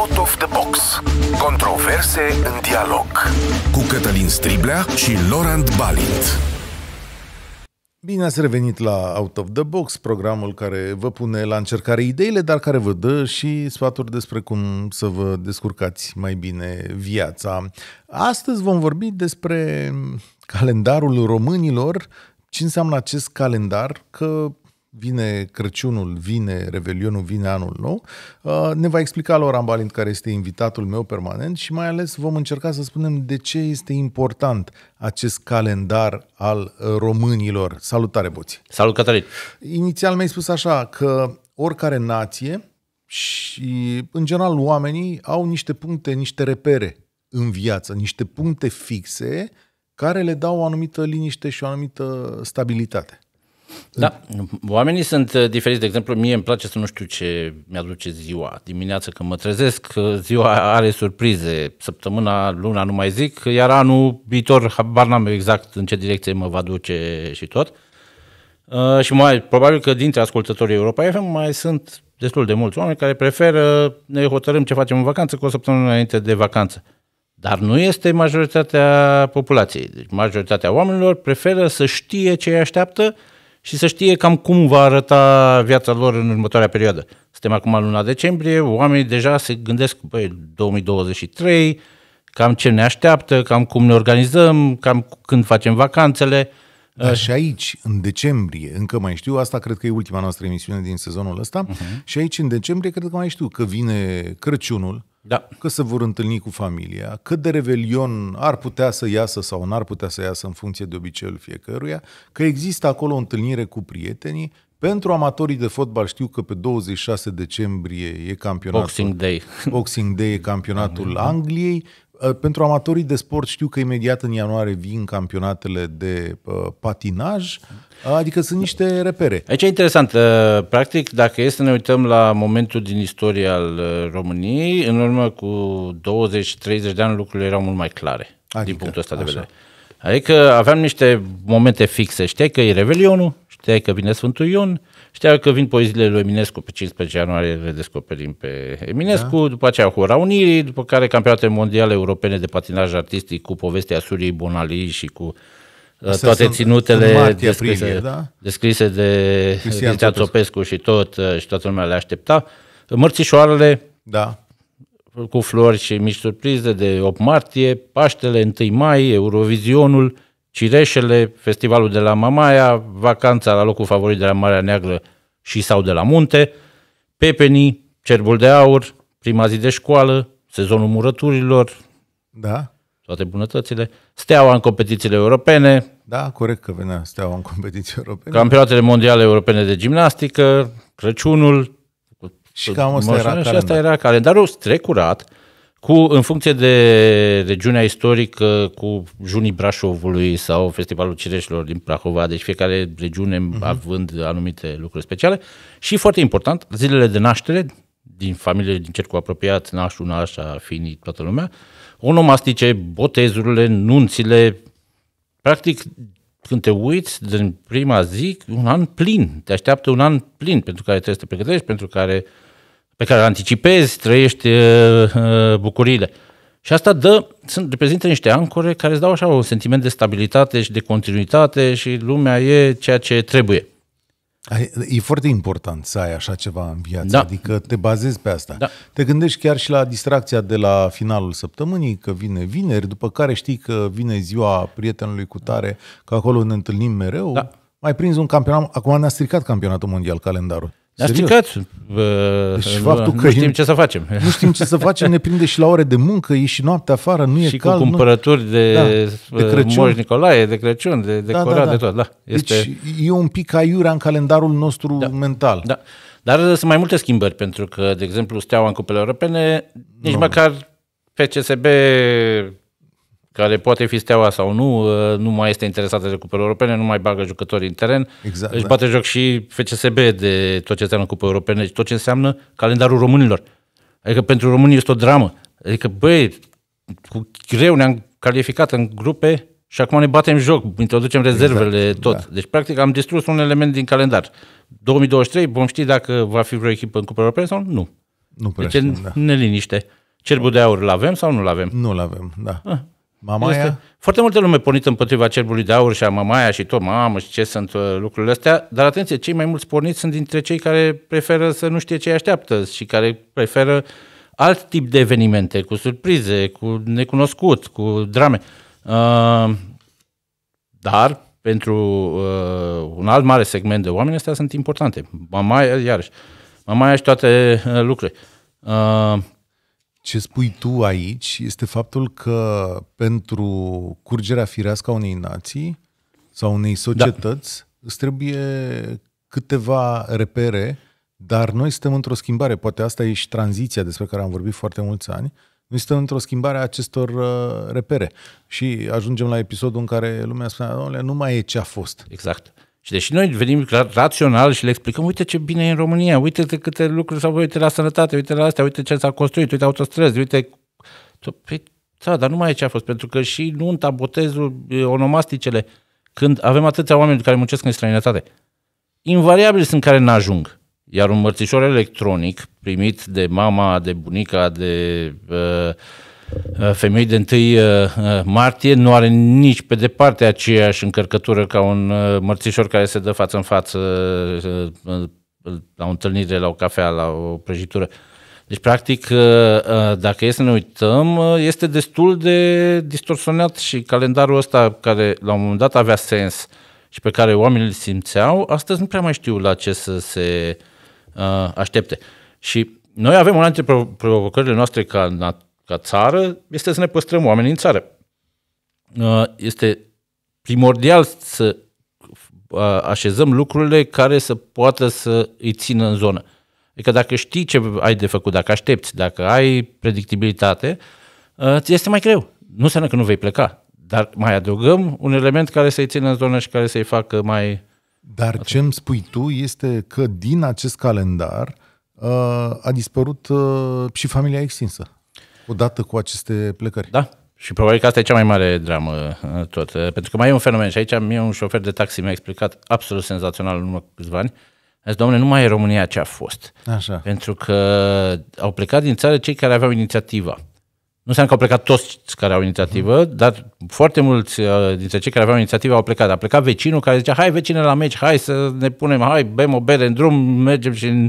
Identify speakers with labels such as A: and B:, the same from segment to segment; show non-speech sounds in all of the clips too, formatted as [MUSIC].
A: Out of the Box. Controverse în dialog. Cu Cătălin Striblea și Laurent Balint. Bine ați revenit la Out of the Box, programul care vă pune la încercare ideile, dar care vă dă și sfaturi despre cum să vă descurcați mai bine viața. Astăzi vom vorbi despre calendarul românilor, ce înseamnă acest calendar, că vine Crăciunul, vine Revelionul, vine Anul Nou, uh, ne va explica Laura Balint, care este invitatul meu permanent și mai ales vom încerca să spunem de ce este important acest calendar al uh, românilor. Salutare, Boți! Salut, Cătălin! Inițial mi-ai spus așa că oricare nație și, în general, oamenii au niște puncte, niște repere în viață, niște puncte fixe care le dau o anumită liniște și o anumită stabilitate.
B: Da, oamenii sunt uh, diferiți. De exemplu, mie îmi place să nu știu ce mi-aduce ziua. Dimineața când mă trezesc, uh, ziua are surprize. Săptămâna, luna, nu mai zic, iar anul viitor, habar n-am exact în ce direcție mă va duce și tot. Uh, și mai, probabil că dintre ascultătorii Europa FM mai sunt destul de mulți oameni care preferă, ne hotărâm ce facem în vacanță cu o săptămână înainte de vacanță. Dar nu este majoritatea populației. Deci majoritatea oamenilor preferă să știe ce îi așteaptă și să știe cam cum va arăta viața lor în următoarea perioadă. Suntem acum în luna decembrie, oamenii deja se gândesc, pe 2023, cam ce ne așteaptă, cam cum ne organizăm, cam când facem vacanțele – dar și aici, în decembrie, încă mai
A: știu, asta cred că e ultima noastră emisiune din sezonul ăsta, uh-huh. și aici, în decembrie, cred că mai știu că vine Crăciunul, da. că se vor întâlni cu familia, Cât de revelion ar putea să iasă sau n-ar putea să iasă în funcție de obiceiul fiecăruia, că există acolo o întâlnire cu prietenii, pentru amatorii de fotbal știu că pe 26 decembrie e campionatul... Boxing Day. Boxing Day e campionatul mhm. Angliei. Ă, pentru amatorii de sport știu că imediat în ianuarie vin campionatele de uh, patinaj, adică sunt niște
B: repere. Aici e interesant. Uh, practic, dacă este, să ne uităm la momentul din istoria al României, în urmă cu 20-30 de ani lucrurile erau mult mai clare adică, din punctul ăsta de vedere. Adică aveam niște momente fixe. Știi că e Revelionul, știai că vine Sfântul Ion, știai că vin poeziile lui Eminescu pe 15 ianuarie, le descoperim pe Eminescu, da. după aceea Hora Unirii, după care campionate mondiale europene de patinaj artistic cu povestea Suriei Bonali și cu Astea uh, toate sunt, ținutele sunt martie, descrise, aprilie, da? descrise de Cristian Topescu. și tot, uh, și toată lumea le aștepta. Mărțișoarele, da cu flori și mici surprize de 8 martie, Paștele 1 mai, Eurovizionul, Cireșele, festivalul de la Mamaia, vacanța la locul favorit de la Marea Neagră și sau de la munte, pepenii, Cerbul de Aur, prima zi de școală, sezonul murăturilor. Da. Toate bunătățile. Steaua în competițiile europene. Da, corect că venea steaua în competiții europene. Campionatele mondiale europene de gimnastică, Crăciunul. Și cam asta era, și asta era calendarul strecurat cu, în funcție de regiunea istorică, cu Junii Brașovului sau Festivalul Cireșilor din Prahova, deci fiecare regiune uh-huh. având anumite lucruri speciale. Și foarte important, zilele de naștere din familie, din cercul apropiat, nașul, nașa, finii, toată lumea, onomastice, botezurile, nunțile, practic când te uiți din prima zi, un an plin, te așteaptă un an plin pentru care trebuie să te pregătești, pentru care uh, pe care îl anticipezi, trăiești uh, uh, bucurile. Și asta dă, sunt, reprezintă niște ancore care îți dau așa un sentiment de stabilitate și de continuitate și lumea e ceea ce trebuie.
A: E foarte important să ai așa ceva în viață, da. adică te bazezi pe asta. Da. Te gândești chiar și la distracția de la finalul săptămânii, că vine vineri, după care știi că vine ziua prietenului cu tare, că acolo ne întâlnim mereu. Da. Mai prins un campionat, acum ne-a stricat campionatul mondial calendarul. Dar stricați.
B: Deci faptul că nu știm ce să facem. Nu știm ce să facem,
A: ne prinde și la ore de muncă, e și noapte afară, nu e și cald. Și cu cumpărături
B: de, da, de Crăciun. Moș Nicolae, de Crăciun, de decorat, da, da, da. de tot. Da, deci este... Deci
A: e un pic aiurea în
B: calendarul nostru da, mental. Da. Dar sunt mai multe schimbări, pentru că, de exemplu, Steaua în cupele europene, nici no. măcar FCSB care poate fi steaua sau nu, uh, nu mai este interesată de cupele europene, nu mai bagă jucători în teren, exact, își da. joc și FCSB de tot ce înseamnă cupele europene și tot ce înseamnă calendarul românilor. Adică pentru românii este o dramă. Adică, băi, cu greu ne-am calificat în grupe și acum ne batem joc, introducem exact, rezervele, exact, tot. Da. Deci, practic, am distrus un element din calendar. 2023 vom ști dacă va fi vreo echipă în Cupa Europeană sau nu. Nu deci, prea deci, știm, da. neliniște. Cerbul de aur l-avem sau nu l-avem? Nu l-avem, da. Ah, Mamaia? Este foarte multă lume pornită împotriva cerbului de aur și a mamaia și tot, mamă, și ce sunt uh, lucrurile astea, dar atenție, cei mai mulți porniți sunt dintre cei care preferă să nu știe ce îi așteaptă și care preferă alt tip de evenimente, cu surprize, cu necunoscut, cu drame. Uh, dar, pentru uh, un alt mare segment de oameni, astea sunt importante. Mamaia, iarăși, mamaia și toate lucrurile ce spui tu aici este faptul că pentru
A: curgerea firească a unei nații sau unei societăți da. îți trebuie câteva repere, dar noi suntem într-o schimbare, poate asta e și tranziția despre care am vorbit foarte mulți ani, noi suntem într-o schimbare a acestor uh, repere și ajungem
B: la episodul în care lumea spune, nu mai e ce a fost. Exact. Și deși noi venim rațional și le explicăm, uite ce bine e în România, uite de câte lucruri s-au uite la sănătate, uite la astea, uite ce s-a construit, uite autostrăzi, uite... Păi, da, dar numai aici a fost, pentru că și nunta, botezul, onomasticele, când avem atâția oameni care muncesc în străinătate, invariabil sunt care n-ajung. Iar un mărțișor electronic primit de mama, de bunica, de uh, Uh, femei de 1 uh, uh, martie nu are nici pe departe aceeași încărcătură ca un mărțișor care se dă față în față la o întâlnire, la o cafea, la o prăjitură. Deci, practic, dacă e să ne uităm, este destul de distorsionat și calendarul ăsta care la un moment dat avea sens și pe care oamenii îl simțeau, astăzi nu prea mai știu la ce să se aștepte. Și noi avem una dintre provocările noastre ca ca țară este să ne păstrăm oamenii în țară. Uh, este primordial să uh, așezăm lucrurile care să poată să îi țină în zonă. Adică dacă știi ce ai de făcut, dacă aștepți, dacă ai predictibilitate, uh, ți este mai greu. Nu înseamnă că nu vei pleca, dar mai adăugăm un element care să-i țină în zonă și care să-i facă mai...
A: Dar ce îmi spui tu este că din acest calendar a dispărut și familia extinsă. Odată cu aceste plecări.
B: Da. Și probabil că asta e cea mai mare dramă uh, tot. Uh, pentru că mai e un fenomen și aici mie un șofer de taxi mi-a explicat absolut senzațional în urmă câțiva ani. A zis, domnule, nu mai e România ce a fost. Așa. Pentru că au plecat din țară cei care aveau inițiativa. Nu înseamnă că au plecat toți care au inițiativă, mm. dar foarte mulți uh, dintre cei care aveau inițiativă au plecat. A plecat vecinul care zicea, hai vecine la meci, hai să ne punem, hai bem o bere în drum, mergem și în...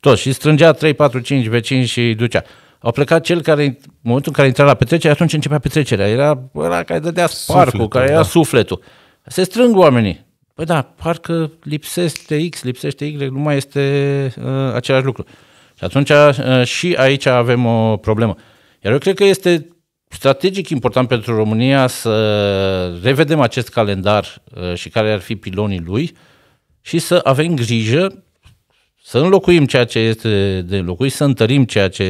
B: tot. Și strângea 3, 4, 5 vecini și ducea. Au plecat cel care, în momentul în care intra la petrecere, atunci începea petrecerea. Era ăla care dădea sparcul, sufletul, care era da. sufletul. Se strâng oamenii. Păi da, parcă lipsește X, lipsește Y, nu mai este uh, același lucru. Și atunci uh, și aici avem o problemă. Iar eu cred că este strategic important pentru România să revedem acest calendar uh, și care ar fi pilonii lui și să avem grijă să înlocuim ceea ce este de înlocuit, să întărim ceea ce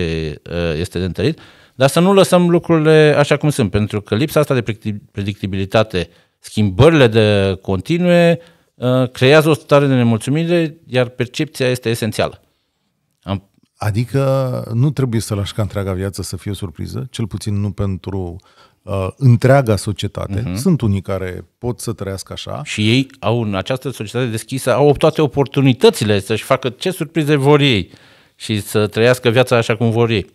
B: uh, este de întărit, dar să nu lăsăm lucrurile așa cum sunt, pentru că lipsa asta de predictibilitate, schimbările de continue, uh, creează o stare de nemulțumire, iar percepția este esențială. Am...
A: Adică nu trebuie să lași ca întreaga viață să fie o surpriză, cel puțin nu pentru uh, întreaga societate. Uh-huh. Sunt unii care
B: pot să trăiască așa. Și ei au în această societate deschisă, au toate oportunitățile să-și facă ce surprize vor ei și să trăiască viața așa cum vor ei.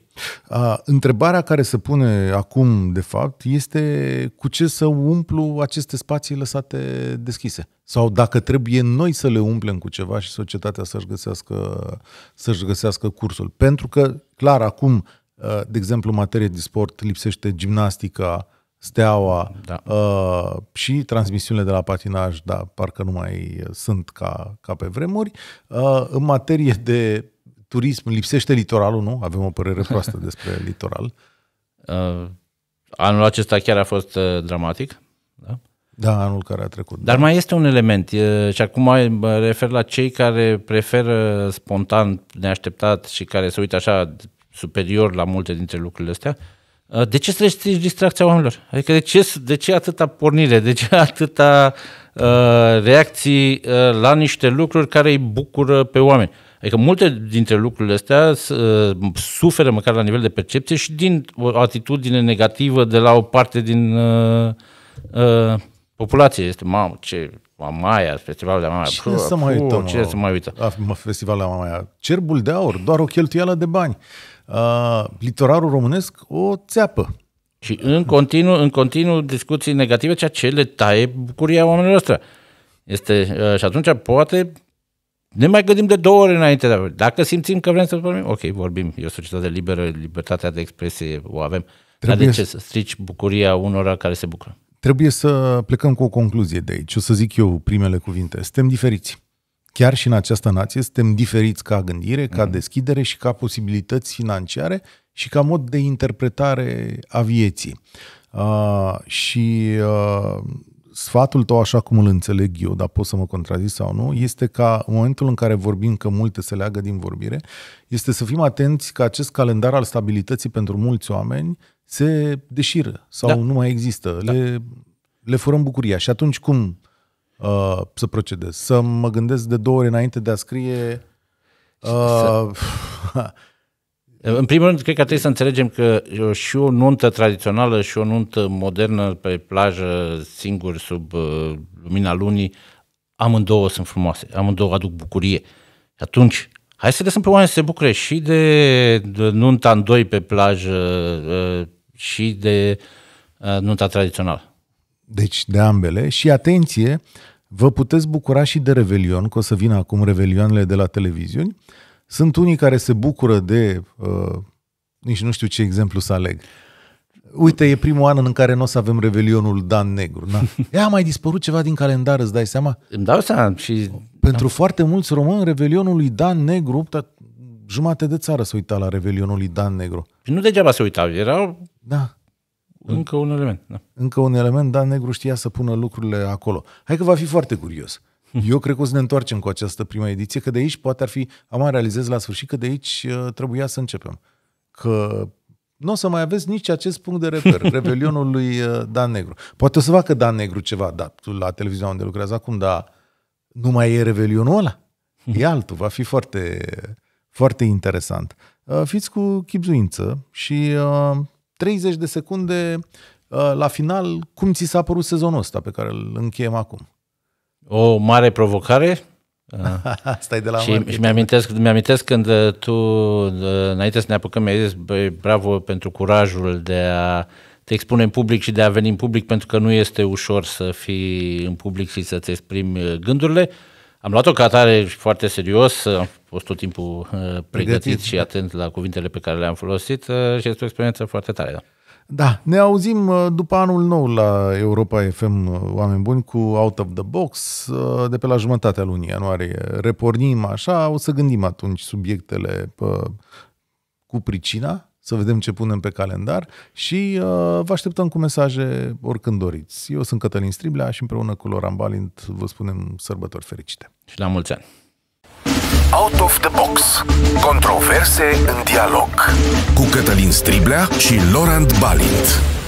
A: Uh, întrebarea care se pune acum, de fapt, este cu ce să umplu aceste spații lăsate deschise? Sau dacă trebuie noi să le umplem cu ceva și societatea să-și găsească, să găsească cursul. Pentru că, clar, acum Uh, de exemplu, în materie de sport lipsește gimnastica, steaua da. uh, și transmisiunile de la patinaj, da, parcă nu mai sunt ca, ca pe vremuri. Uh, în materie de turism lipsește litoralul, nu? Avem o părere proastă
B: [LAUGHS] despre litoral. Uh, anul acesta chiar a fost uh, dramatic. Da? da, anul care a trecut. Dar da. mai este un element uh, și acum mă refer la cei care preferă spontan, neașteptat și care se uită așa superior la multe dintre lucrurile astea, uh, de ce să restrigi distracția oamenilor? Adică de ce, de ce atâta pornire, de ce [LAUGHS] atâta uh, reacții uh, la niște lucruri care îi bucură pe oameni? Adică multe dintre lucrurile astea uh, suferă măcar la nivel de percepție și din o atitudine negativă de la o parte din uh, uh, populație. Este, mamă, ce Mamaia, festivalul de Mamaia. Cine Puh, să mai uităm? Puh, cine să mai uită? La festivalul de Mamaia.
A: Cerbul de aur, doar o cheltuială de bani.
B: Uh, litorarul românesc, o țeapă. Și în continuu, în continuu discuții negative, ceea ce le taie bucuria oamenilor ăsta. Este, uh, și atunci poate ne mai gândim de două ori înainte. De Dacă simțim că vrem să vorbim, ok, vorbim. E o societate liberă, libertatea de expresie o avem. Trebuie Dar de ce să strici bucuria unora care se bucură? Trebuie
A: să plecăm cu o concluzie de aici. O să zic eu primele cuvinte. Suntem diferiți. Chiar și în această nație suntem diferiți ca gândire, ca mhm. deschidere și ca posibilități financiare și ca mod de interpretare a vieții. Uh, și uh, sfatul tău, așa cum îl înțeleg eu, dar poți să mă contrazici sau nu, este ca în momentul în care vorbim că multe se leagă din vorbire, este să fim atenți că acest calendar al stabilității pentru mulți oameni se deșiră sau da. nu mai există. Da. Le, le furăm bucuria. Și atunci cum uh, să procedez? Să mă gândesc de două ori înainte de a scrie... Uh,
B: [LAUGHS] În primul rând, cred că trebuie să înțelegem că și o nuntă tradițională și o nuntă modernă pe plajă, singur, sub uh, lumina lunii, amândouă sunt frumoase, amândouă aduc bucurie. Atunci, hai să lăsăm pe oameni să se bucure și de, de nunta în doi pe plajă, uh, și de uh, nunta tradițională.
A: Deci de ambele și atenție, vă puteți bucura și de Revelion, că o să vină acum Revelioanele de la televiziuni. Sunt unii care se bucură de, uh, nici nu știu ce exemplu să aleg, uite, e primul an în care nu o să avem Revelionul Dan Negru. Da? E, a mai dispărut ceva din calendar, îți dai seama? Îmi dau seama și... Pentru da. foarte mulți români, Revelionul lui Dan Negru, jumate de țară se uita la Revelionul lui Dan Negru.
B: Nu degeaba se uita, erau
A: da. Încă un element. Da. Încă un element, dar negru știa să pună lucrurile acolo. Hai că va fi foarte curios. Hmm. Eu cred că o să ne întoarcem cu această prima ediție, că de aici poate ar fi, am realizez la sfârșit că de aici uh, trebuia să începem. Că nu o să mai aveți nici acest punct de reper, [LAUGHS] revelionul lui uh, Dan Negru. Poate o să facă Dan Negru ceva, da, la televiziunea unde lucrează acum, dar nu mai e revelionul ăla. Hmm. E altul, va fi foarte, foarte interesant. Uh, fiți cu chipzuință și 30 de secunde uh, la final, cum ți s-a părut sezonul ăsta pe care îl încheiem acum?
B: O mare provocare? [LAUGHS] Asta e de la și, și mi-amintesc, mi-amintesc când uh, tu, uh, înainte să ne apucăm, mi-ai zis băi, bravo pentru curajul de a te expune în public și de a veni în public, pentru că nu este ușor să fii în public și să-ți exprimi gândurile. Uh, am luat-o ca atare foarte serios, am fost tot timpul uh, pregătit, pregătit și atent la cuvintele pe care le-am folosit uh, și este o experiență foarte tare. Da.
A: Da, ne auzim uh, după anul nou la Europa FM, oameni buni, cu Out of the Box, de pe la jumătatea lunii ianuarie. Repornim așa, o să gândim atunci subiectele pe, cu pricina să vedem ce punem pe calendar și uh, vă așteptăm cu mesaje oricând doriți. Eu sunt Cătălin Striblea și împreună cu Loran Balint vă spunem sărbători fericite.
B: Și la mulți ani!
A: Out of the Box. Controverse în dialog. Cu Cătălin Striblea și Laurent Balint.